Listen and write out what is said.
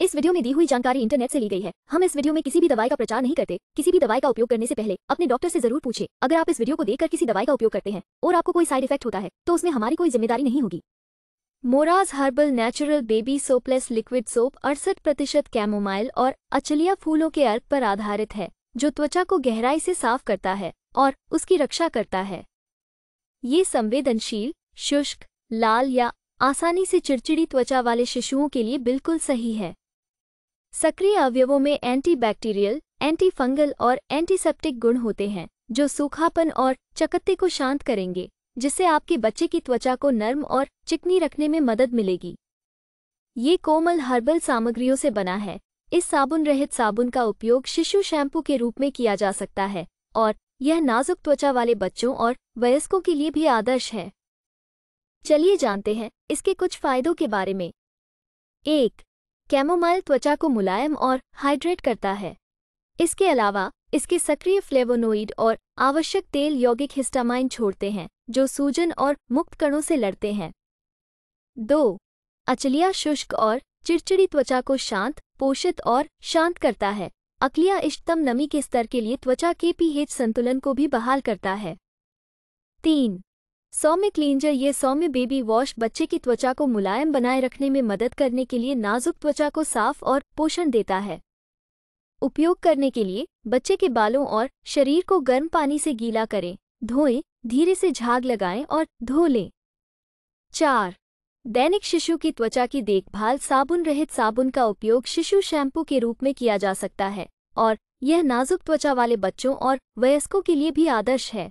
इस वीडियो में दी हुई जानकारी इंटरनेट से ली गई है हम इस वीडियो में किसी भी दवाई का प्रचार नहीं करते किसी भी दवाई का उपयोग करने से पहले अपने डॉक्टर से जरूर पूछे अगर आप इस वीडियो को देखकर किसी दवाई का उपयोग करते हैं और आपको कोई साइड इफेक्ट होता है तो उसमें हमारी कोई जिम्मेदारी नहीं होगी Moraz herbal natural baby soapless liquid soap अड़सठ प्रतिशत कैमोमाइल और अचलिया फूलों के अर्क पर आधारित है जो त्वचा को गहराई से साफ करता है और उसकी रक्षा करता है ये संवेदनशील शुष्क लाल या आसानी से चिड़चिड़ी त्वचा वाले शिशुओं के लिए बिल्कुल सही है सक्रिय अवयवों में एंटीबैक्टीरियल, एंटीफंगल और एंटीसेप्टिक गुण होते हैं जो सूखापन और चकत्ते को शांत करेंगे जिससे आपके बच्चे की त्वचा को नर्म और चिकनी रखने में मदद मिलेगी ये कोमल हर्बल सामग्रियों से बना है इस साबुन रहित साबुन का उपयोग शिशु शैम्पू के रूप में किया जा सकता है और यह नाजुक त्वचा वाले बच्चों और वयस्कों के लिए भी आदर्श है चलिए जानते हैं इसके कुछ फायदों के बारे में एक कैमोमाइल त्वचा को मुलायम और हाइड्रेट करता है इसके अलावा इसके सक्रिय फ्लेवोनोइड और आवश्यक तेल यौगिक हिस्टामाइन छोड़ते हैं जो सूजन और मुक्त कणों से लड़ते हैं दो अचलिया शुष्क और चिड़चिड़ी त्वचा को शांत पोषित और शांत करता है अकलिया इष्टतम नमी के स्तर के लिए त्वचा के पीएच संतुलन को भी बहाल करता है तीन सौम्य क्लींजर ये सौम्य बेबी वॉश बच्चे की त्वचा को मुलायम बनाए रखने में मदद करने के लिए नाजुक त्वचा को साफ और पोषण देता है उपयोग करने के लिए बच्चे के बालों और शरीर को गर्म पानी से गीला करें धोएं धीरे से झाग लगाएं और धो लें चार दैनिक शिशु की त्वचा की देखभाल साबुन रहित साबुन का उपयोग शिशु शैम्पू के रूप में किया जा सकता है और यह नाजुक त्वचा वाले बच्चों और वयस्कों के लिए भी आदर्श है